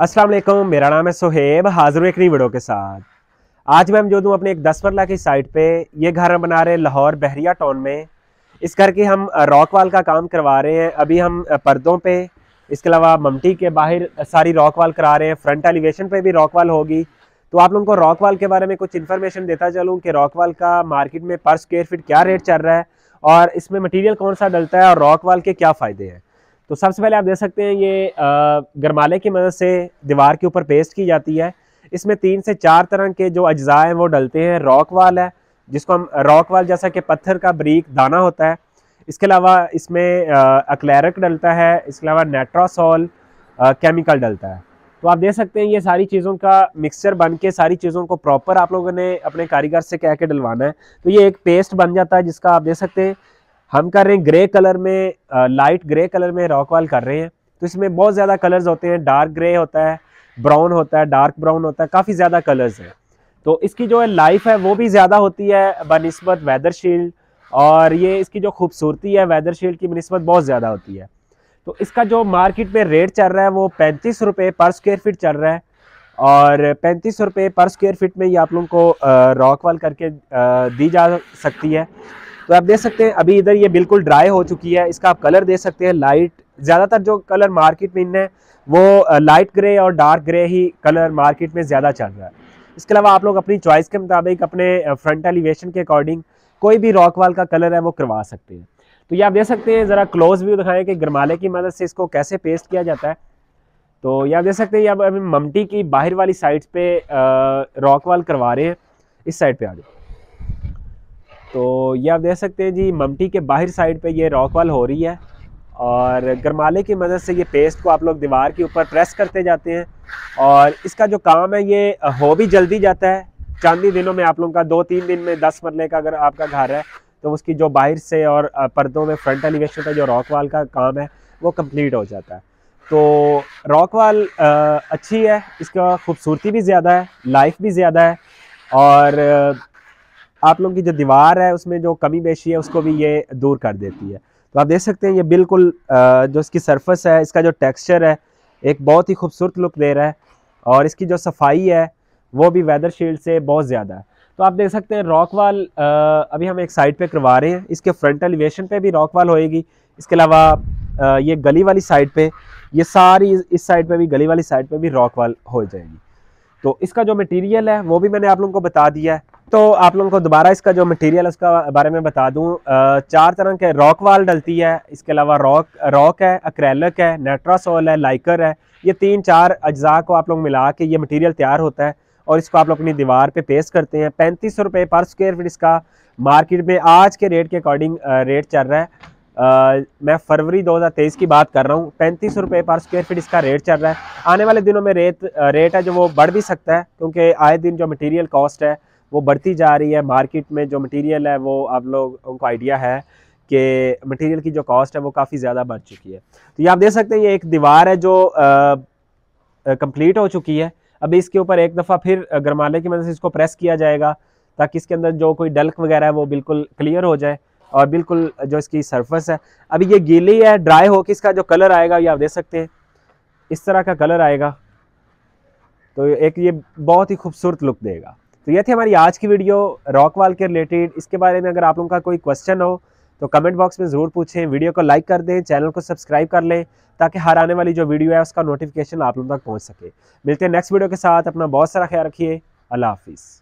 अस्सलाम वालेकुम मेरा नाम है सोहेब हाजिर एक नई वीडियो के साथ आज मैं मौजूद हूँ अपने एक दस मरला की साइट पे ये घर हम बना रहे हैं लाहौर बहरिया टाउन में इस घर की हम रॉक वाल का काम करवा रहे हैं अभी हम पर्दों पे इसके अलावा ममटी के बाहर सारी रॉक वाल करा रहे हैं फ्रंट एलिवेशन पे भी रॉक वाल होगी तो आप लोगों को रॉक वाल के बारे में कुछ इन्फॉर्मेशन देता चलूँ कि रॉक वाल का मार्केट में पर स्क्वेयर फीट क्या रेट चल रहा है और इसमें मटीरियल कौन सा डलता है और रॉक वाल के क्या फ़ायदे हैं तो सबसे पहले आप देख सकते हैं ये गरमाले की मदद से दीवार के ऊपर पेस्ट की जाती है इसमें तीन से चार तरह के जो अज्जा हैं वो डलते हैं रॉक वाल है जिसको हम रॉक वाल जैसा कि पत्थर का बरीक दाना होता है इसके अलावा इसमें अक्लैरक डलता है इसके अलावा नेट्रासोल केमिकल डलता है तो आप देख सकते हैं ये सारी चीज़ों का मिक्सचर बन के सारी चीज़ों को प्रॉपर आप लोगों ने अपने कारीगर से कह के डलवाना है तो ये एक पेस्ट बन जाता है जिसका आप देख सकते हैं हम कर रहे हैं ग्रे कलर में लाइट ग्रे कलर में रॉक वाल कर रहे हैं तो इसमें बहुत ज़्यादा कलर्स होते हैं डार्क ग्रे होता है ब्राउन होता है डार्क ब्राउन होता है काफ़ी ज़्यादा कलर्स हैं तो इसकी जो है लाइफ है वो भी ज़्यादा होती है बनस्बत वेदर शील्ड और ये इसकी जो खूबसूरती है वेदर शील्ड की बनस्बत बहुत ज़्यादा होती है तो इसका जो मार्केट में रेट चल रहा है वो पैंतीस रुपये पर स्क्वेयर फीट चल रहा है और पैंतीस रुपये पर स्क्वेयर फीट में ये आप लोगों को रॉक वाल करके दी जा सकती है तो आप देख सकते हैं अभी इधर ये बिल्कुल ड्राई हो चुकी है इसका आप कलर दे सकते हैं लाइट ज़्यादातर जो कलर मार्केट में इन है वो लाइट ग्रे और डार्क ग्रे ही कलर मार्केट में ज़्यादा चल रहा है इसके अलावा आप लोग अपनी चॉइस के मुताबिक अपने फ्रंट एलिवेशन के अकॉर्डिंग कोई भी रॉक वाल का कलर है वो करवा सकते हैं तो ये आप देख सकते हैं ज़रा क्लोज व्यू दिखाएं कि गरमाले की मदद से इसको कैसे पेस्ट किया जाता है तो ये आप देख सकते हैं अब अभी ममटी की बाहर वाली साइड पे रॉक वाल करवा रहे हैं इस साइड पे आ जाओ तो ये आप देख सकते हैं जी ममटी के बाहर साइड पे ये रॉक वाल हो रही है और गरमाले की मदद से ये पेस्ट को आप लोग दीवार के ऊपर प्रेस करते जाते हैं और इसका जो काम है ये हो भी जल्दी जाता है चांदी दिनों में आप लोगों का दो तीन दिन में दस मरले का अगर आपका घर है तो उसकी जो बाहर से और पर्दों में फ्रंट एलिवेशन का जो रॉक वाल का काम है वो कंप्लीट हो जाता है तो रॉक वाल अच्छी है इसका खूबसूरती भी ज़्यादा है लाइफ भी ज़्यादा है और आप लोगों की जो दीवार है उसमें जो कमी बेशी है उसको भी ये दूर कर देती है तो आप देख सकते हैं ये बिल्कुल जो इसकी सरफेस है इसका जो टेक्सचर है एक बहुत ही खूबसूरत लुक दे रहा है और इसकी जो सफाई है वो भी वेदर शील्ड से बहुत ज़्यादा है तो आप देख सकते हैं रॉक वाल अभी हम एक साइड पे करवा रहे हैं इसके फ्रंट एलिवेशन पे भी रॉक वाल होएगी इसके अलावा ये गली वाली साइड पे ये सारी इस साइड पे भी गली वाली साइड पे भी रॉक वाल हो जाएगी तो इसका जो मटेरियल है वो भी मैंने आप लोगों को बता दिया है तो आप लोगों को दोबारा इसका जो मटेरियल उसका बारे में बता दूं चार तरह के रॉक वाल डलती है इसके अलावा रॉक रॉक है अक्रैलक है नेट्रासोल है लाइकर है ये तीन चार अज्जा को आप लोग मिला के ये मटेरियल तैयार होता है और इसको आप लोग अपनी दीवार पे पेस्ट करते हैं पैंतीस सौ रुपये पर स्क्वेयर फीट इसका मार्केट में आज के रेट के अकॉर्डिंग रेट चल रहा है आ, मैं फरवरी 2023 की बात कर रहा हूँ पैंतीस रुपये पर स्क्वायर फीट इसका रेट चल रहा है आने वाले दिनों में रेट रेट है जो वो बढ़ भी सकता है क्योंकि आए दिन जो मटेरियल कॉस्ट है वो बढ़ती जा रही है मार्केट में जो मटेरियल है वो आप लोग उनको आइडिया है कि मटेरियल की जो कॉस्ट है वो काफ़ी ज़्यादा बढ़ चुकी है तो ये आप देख सकते हैं ये एक दीवार है जो कंप्लीट हो चुकी है अभी इसके ऊपर एक दफ़ा फिर गरमाले की मदद से इसको प्रेस किया जाएगा ताकि इसके अंदर जो कोई डल्क वगैरह है वो बिल्कुल क्लियर हो जाए और बिल्कुल जो इसकी सरफेस है अभी ये गीली है ड्राई होकर इसका जो कलर आएगा ये आप देख सकते हैं इस तरह का कलर आएगा तो एक ये बहुत ही खूबसूरत लुक देगा तो ये थी हमारी आज की वीडियो रॉक वाल के रिलेटेड इसके बारे में अगर आप लोगों का कोई क्वेश्चन हो तो कमेंट बॉक्स में ज़रूर पूछें वीडियो को लाइक कर दें चैनल को सब्सक्राइब कर लें ताकि हर आने वाली जो वीडियो है उसका नोटिफिकेशन आप लोगों तक पहुँच सके मिलते हैं नेक्स्ट वीडियो के साथ अपना बहुत सारा ख्याल रखिए अल्लाह हाफिज़